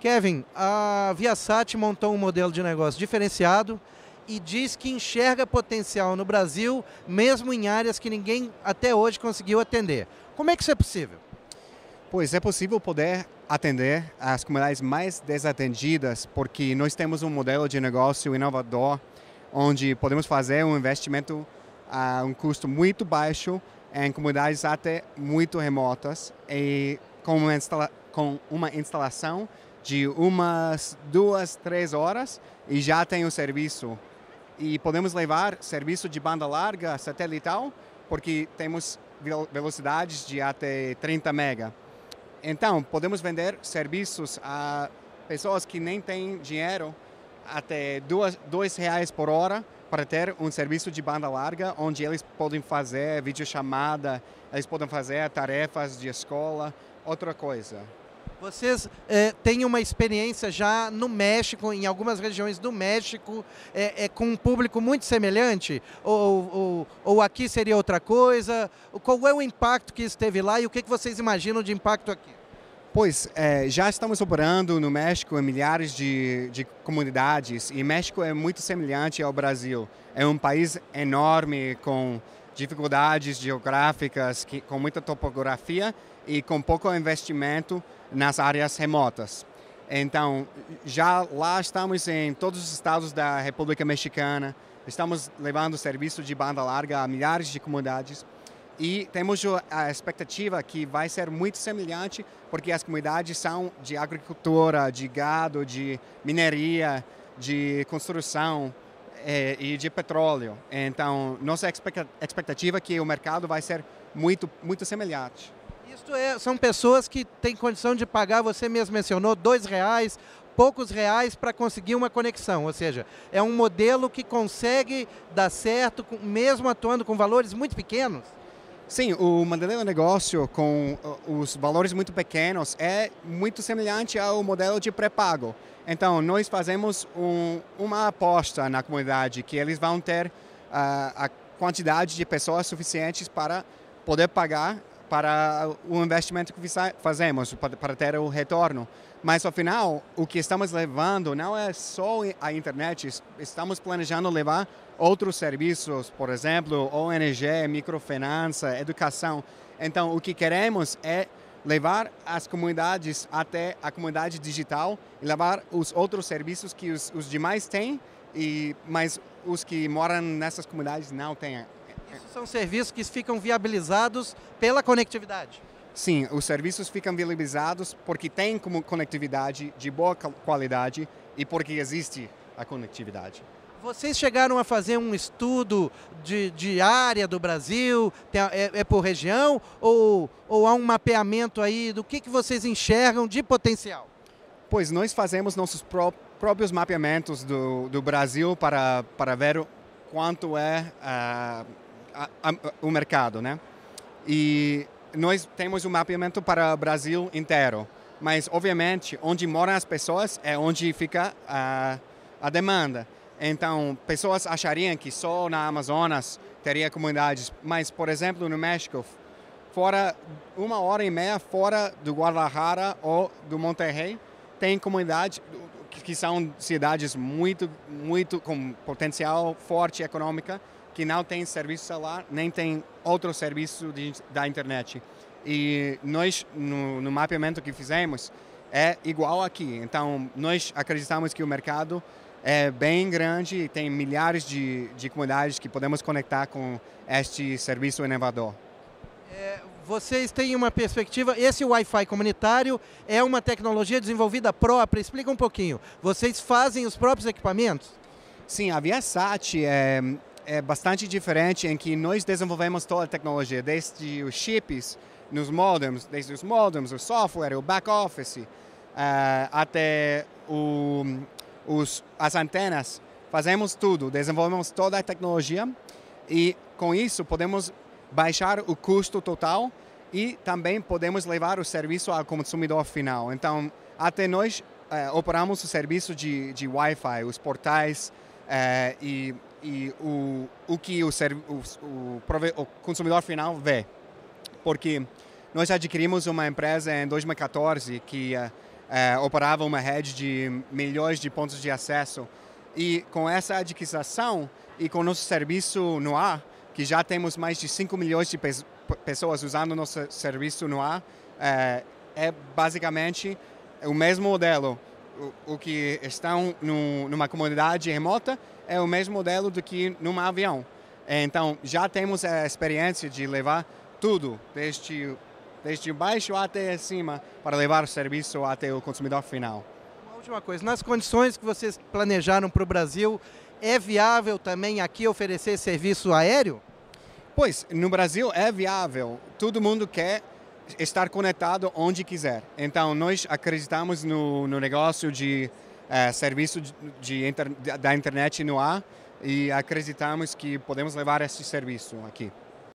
Kevin, a Viasat montou um modelo de negócio diferenciado e diz que enxerga potencial no Brasil, mesmo em áreas que ninguém até hoje conseguiu atender. Como é que isso é possível? Pois é possível poder atender as comunidades mais desatendidas, porque nós temos um modelo de negócio inovador, onde podemos fazer um investimento a um custo muito baixo em comunidades até muito remotas e com uma, com uma instalação de umas duas, três horas e já tem o serviço. E podemos levar serviço de banda larga satelital, porque temos velocidades de até 30 mega. Então, podemos vender serviços a pessoas que nem têm dinheiro até duas, dois reais por hora para ter um serviço de banda larga onde eles podem fazer videochamada, eles podem fazer tarefas de escola, outra coisa. Vocês é, têm uma experiência já no México, em algumas regiões do México, é, é com um público muito semelhante? Ou, ou, ou, aqui seria outra coisa? Qual é o impacto que isso teve lá e o que, que vocês imaginam de impacto aqui? Pois, é, já estamos operando no México em milhares de, de comunidades e México é muito semelhante ao Brasil. É um país enorme com dificuldades geográficas que, com muita topografia e com pouco investimento nas áreas remotas. Então, já lá estamos em todos os estados da República Mexicana, estamos levando serviço de banda larga a milhares de comunidades e temos a expectativa que vai ser muito semelhante, porque as comunidades são de agricultura, de gado, de mineria, de construção, é, e de petróleo. Então, nossa expectativa é que o mercado vai ser muito, muito semelhante. Isto é, são pessoas que têm condição de pagar, você mesmo mencionou, dois reais, poucos reais para conseguir uma conexão. Ou seja, é um modelo que consegue dar certo, mesmo atuando com valores muito pequenos? Sim, o modelo de negócio com uh, os valores muito pequenos é muito semelhante ao modelo de pré-pago. Então, nós fazemos um, uma aposta na comunidade que eles vão ter uh, a quantidade de pessoas suficientes para poder pagar para o investimento que fazemos, para ter o retorno. Mas, afinal, o que estamos levando não é só a internet, estamos planejando levar outros serviços, por exemplo, ONG, microfinança, educação. Então, o que queremos é levar as comunidades até a comunidade digital e levar os outros serviços que os, os demais têm, e, mas os que moram nessas comunidades não têm isso são serviços que ficam viabilizados pela conectividade. Sim, os serviços ficam viabilizados porque tem como conectividade de boa qualidade e porque existe a conectividade. Vocês chegaram a fazer um estudo de, de área do Brasil, é, é, por região, ou, ou há um mapeamento aí do que, que vocês enxergam de potencial? Pois nós fazemos nossos pró próprios mapeamentos do, do Brasil para, para ver quanto é... Uh, a, a, o mercado, né? E nós temos um mapeamento para o Brasil inteiro, mas obviamente onde moram as pessoas é onde fica a, a demanda. Então, pessoas achariam que só na Amazonas teria comunidades, mas por exemplo no México, fora uma hora e meia fora do Guadalajara ou do Monterrey, tem comunidades que são cidades muito, muito com potencial forte econômica, que não tem serviço celular nem tem outro serviço de, da internet. E nós, no, no mapeamento que fizemos, é igual aqui. Então, nós acreditamos que o mercado é bem grande, tem milhares de, de comunidades que podemos conectar com este serviço inovador. É, vocês têm uma perspectiva, esse Wi-Fi comunitário é uma tecnologia desenvolvida própria, explica um pouquinho. Vocês fazem os próprios equipamentos? Sim, a ViaSat é, é bastante diferente em que nós desenvolvemos toda a tecnologia, desde os chips, nos modems, desde os modems, o software, o back office, uh, até o, os, as antenas. Fazemos tudo, desenvolvemos toda a tecnologia e com isso podemos baixar o custo total e também podemos levar o serviço ao consumidor final. Então, até nós uh, operamos o serviço de, de Wi-Fi, os portais uh, e e o, o que o, o, o consumidor final vê. Porque nós adquirimos uma empresa em 2014 que uh, uh, operava uma rede de milhões de pontos de acesso. E com essa adquisição e com nosso serviço no ar, que já temos mais de 5 milhões de pe pessoas usando nosso serviço no ar, uh, é basicamente o mesmo modelo. O, o que estão no, numa comunidade remota é o mesmo modelo do que num avião. É, então, já temos a experiência de levar tudo, desde, desde baixo até cima, para levar o serviço até o consumidor final. Uma última coisa, nas condições que vocês planejaram para o Brasil, é viável também aqui oferecer serviço aéreo? Pois, no Brasil é viável. Todo mundo quer estar conectado onde quiser. Então, nós acreditamos no, no negócio de é, serviço de, de inter, da internet no ar e acreditamos que podemos levar esse serviço aqui.